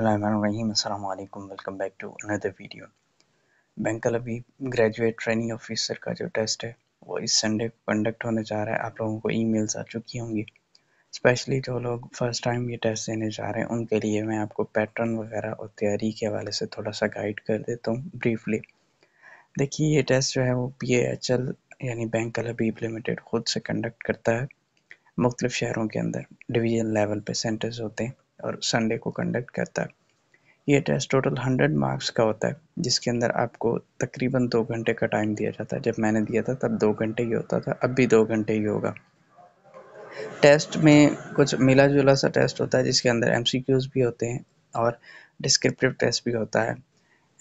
अल्लाम welcome back to another video bank का अभी ग्रेजुएट ट्रेनिंग ऑफिसर का जो टेस्ट है वो इस संडे को कंडक्ट होने जा रहा है आप लोगों को ईमेल्स आ चुकी होंगी स्पेशली जो लोग फर्स्ट टाइम ये टेस्ट देने जा रहे हैं उनके लिए मैं आपको पैटर्न वगैरह और तैयारी के हवाले से थोड़ा सा गाइड कर देता हूँ ब्रीफली देखिए ये टेस्ट जो है वो पी एच एल यानी बैंक अबीब लिमिटेड ख़ुद से कंडक्ट करता है मुख्तलिफ शहरों के अंदर डिवीज़न लेवल पे सेंटर्स होते हैं और संडे को कंडक्ट करता है ये टेस्ट टोटल हंड्रेड मार्क्स का होता है जिसके अंदर आपको तकरीबन दो घंटे का टाइम दिया जाता है जब मैंने दिया था तब दो घंटे ही होता था अब भी दो घंटे ही होगा टेस्ट में कुछ मिला जुला सा टेस्ट होता है जिसके अंदर एम भी होते हैं और डिस्क्रिप्टिव टेस्ट भी होता है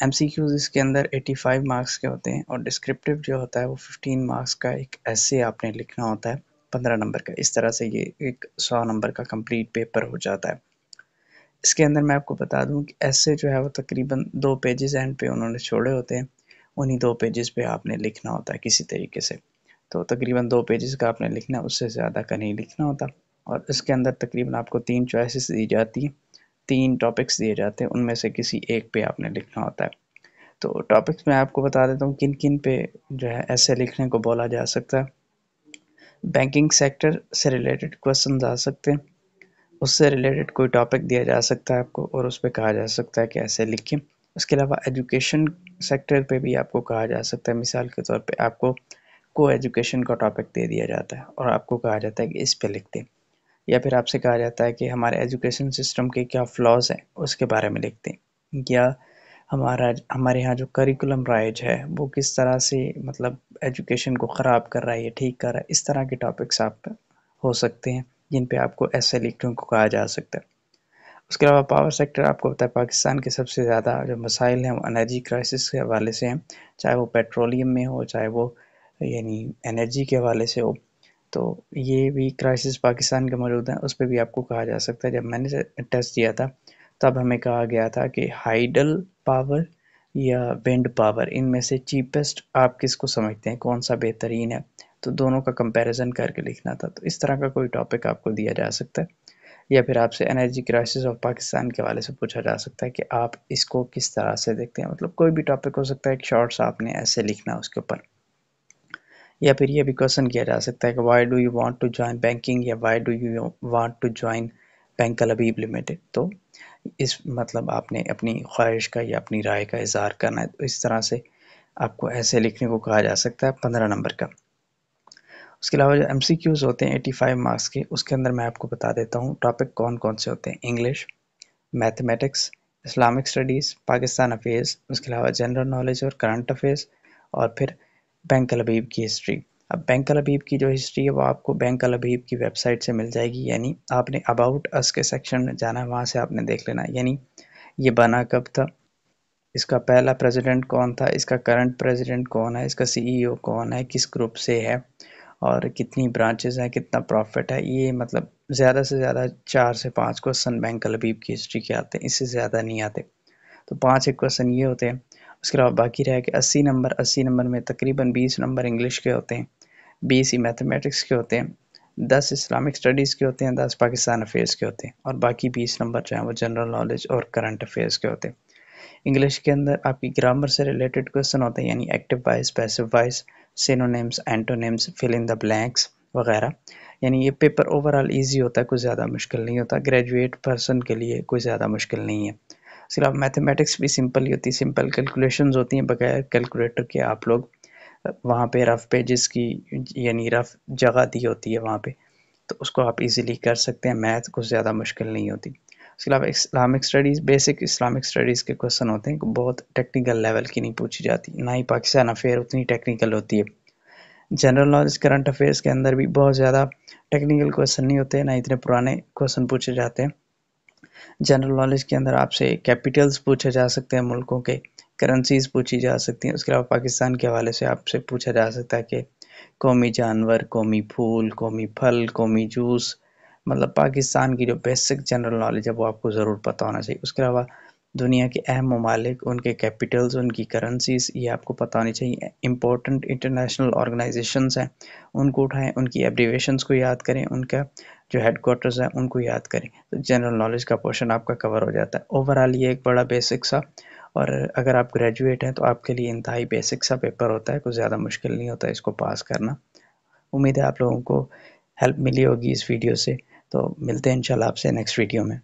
एम इसके अंदर फाइव मार्क्स के होते हैं और डिस्क्रिप्टिव जो होता है वो फिफ्टीन मार्क्स का एक ऐसे आपने लिखना होता है पंद्रह नंबर का इस तरह से ये एक सौ नंबर का कंप्लीट पेपर हो जाता है इसके अंदर मैं आपको बता दूं कि ऐसे जो है वो तकरीबन दो पेजेस एंड पे उन्होंने छोड़े होते हैं उन्हीं दो पेजेस पे आपने लिखना होता है किसी तरीके से तो तकरीबन दो पेजेस का आपने लिखना उससे ज़्यादा का नहीं लिखना होता और इसके अंदर तकरीबन आपको तीन चॉइसेस दी जाती हैं तीन टॉपिक्स दिए जाते हैं उनमें से किसी एक पे आपने लिखना होता है तो टॉपिक्स मैं आपको बता देता हूँ किन किन पे जो है ऐसे लिखने को बोला जा सकता है बैंकिंग सेक्टर से रिलेटेड क्वेश्चन आ सकते हैं उससे रिलेटेड कोई टॉपिक दिया जा सकता है आपको और उस पर कहा जा सकता है कि ऐसे लिखें उसके अलावा एजुकेशन सेक्टर पे भी आपको कहा जा सकता है मिसाल के तौर पे आपको को एजुकेशन का टॉपिक दे दिया जाता है और आपको कहा जाता है कि इस पे लिख दें या फिर आपसे कहा जाता है कि हमारे एजुकेशन सिस्टम के क्या फ्लॉज हैं उसके बारे में लिख दें या हमारा हमारे यहाँ जो करिकुलम राइज है वो किस तरह से मतलब एजुकेशन को ख़राब कर रहा है या ठीक कर रहा है इस तरह के टॉपिक्स आप हो सकते हैं जिन पे आपको ऐसे इलेक्ट्रॉन को कहा जा सकता है उसके अलावा पावर सेक्टर आपको पता है पाकिस्तान के सबसे ज़्यादा जो मसाइल हैं वो एनर्जी क्राइसिस के हवाले से हैं चाहे वो पेट्रोलियम में हो चाहे वो यानी एनर्जी के हवाले से हो तो ये भी क्राइसिस पाकिस्तान के मौजूद हैं उस पर भी आपको कहा जा सकता है जब मैंने टेस्ट दिया था तब हमें कहा गया था कि हाइडल पावर या विंड पावर इनमें से चीपेस्ट आप किसको समझते हैं कौन सा बेहतरीन है तो दोनों का कंपैरिजन करके लिखना था तो इस तरह का कोई टॉपिक आपको दिया जा सकता है या फिर आपसे एनर्जी क्राइसिस ऑफ पाकिस्तान के वाले से पूछा जा सकता है कि आप इसको किस तरह से देखते हैं मतलब कोई भी टॉपिक हो सकता है एक शॉर्ट्स आपने ऐसे लिखना उसके ऊपर या फिर ये भी क्वेश्चन किया जा सकता है कि why do you want to join banking या why do you want to join bank Al Habib limited तो इस मतलब आपने अपनी ख्वाहिश का या अपनी राय का इजहार करना है तो इस तरह से आपको ऐसे लिखने को कहा जा सकता है पंद्रह नंबर का उसके अलावा जो एम होते हैं फाइव मार्क्स के उसके अंदर मैं आपको बता देता हूँ टॉपिक कौन कौन से होते हैं English mathematics Islamic studies Pakistan affairs उसके अलावा जनरल नॉलेज और करंट अफेयर्स और फिर बैंक अलबीब की हिस्ट्री अब बैंक अलबीब की जो हिस्ट्री है वो आपको बैंक अलबीब की वेबसाइट से मिल जाएगी यानी आपने अबाउट अस के सेक्शन में जाना है वहाँ से आपने देख लेना यानी ये बना कब था इसका पहला प्रेसिडेंट कौन था इसका करंट प्रेसिडेंट कौन है इसका सीईओ e कौन है किस ग्रुप से है और कितनी ब्रांचेज हैं कितना प्रॉफिट है ये मतलब ज़्यादा से ज़्यादा चार से पाँच क्वेश्चन बैंक कलबीब की हिस्ट्री के आते हैं इससे ज़्यादा नहीं आते तो पाँच एक क्वेश्चन ये होते हैं उसके अलावा बाकी रहे कि अस्सी नंबर अस्सी नंबर में तकरीबन बीस नंबर इंग्लिश के होते हैं बीस ही मैथमेटिक्स के होते हैं दस इस्लामिक स्टडीज़ के होते हैं दस पाकिस्तान अफेयर्स के होते हैं और बाकी बीस नंबर जो हैं वो जनरल नॉलेज और करंट अफेयर्स के होते हैं इंग्लिश के अंदर आपकी ग्रामर से रिलेटेड क्वेश्चन होते हैं यानी active voice passive voice synonyms antonyms fill in the blanks वगैरह यानी ये पेपर ओवरऑल इजी होता है कुछ ज़्यादा मुश्किल नहीं होता ग्रेजुएट पर्सन के लिए कोई ज़्यादा मुश्किल नहीं है सिर्फ मैथमेटिक्स भी सिंपल ही होती है सिंपल कैलकुलेशन होती हैं बगैर कैलकुलेटर के आप लोग वहाँ पे रफ़ पेजेस की यानी रफ़ जगह दी होती है वहाँ पे तो उसको आप इजीली कर सकते हैं मैथ कुछ ज़्यादा मुश्किल नहीं होती उसके अलावा Islamic studies basic Islamic studies के क्वेश्चन होते हैं बहुत टेक्निकल लेवल की नहीं पूछी जाती ना ही पाकिस्तान अफेयर उतनी टेक्निकल होती है जनरल नॉलेज करंट अफेयर्स के अंदर भी बहुत ज़्यादा टेक्निकल क्वेश्चन नहीं होते ना इतने पुराने क्वेश्चन पूछे जाते हैं जनरल नॉलेज के अंदर आपसे कैपिटल्स पूछे जा सकते हैं मुल्कों के करेंसीज पूछी जा सकती हैं उसके अलावा पाकिस्तान के हवाले से आपसे पूछा जा सकता है कि कौमी जानवर कौमी फूल कौमी फल कौमी जूस मतलब पाकिस्तान की जो बेसिक जनरल नॉलेज है वो आपको ज़रूर पता होना चाहिए उसके अलावा दुनिया के अहम ममालिक उनके कैपिटल्स उनकी करेंसीज ये आपको पता होनी चाहिए इंपॉर्टेंट इंटरनेशनल ऑर्गेनाइजेशंस हैं उनको उठाएं उनकी एब्रीवेशंस को याद करें उनका जो हेडकोार्टर्स हैं उनको याद करें तो जनरल नॉलेज का पोर्शन आपका कवर हो जाता है ओवरऑल ये एक बड़ा बेसिक सा और अगर आप ग्रेजुएट हैं तो आपके लिए इंतहाई बेसिक सा पेपर होता है कुछ ज़्यादा मुश्किल नहीं होता इसको पास करना उम्मीद है आप लोगों को हेल्प मिली होगी इस वीडियो से तो मिलते हैं इंशाल्लाह आपसे नेक्स्ट वीडियो में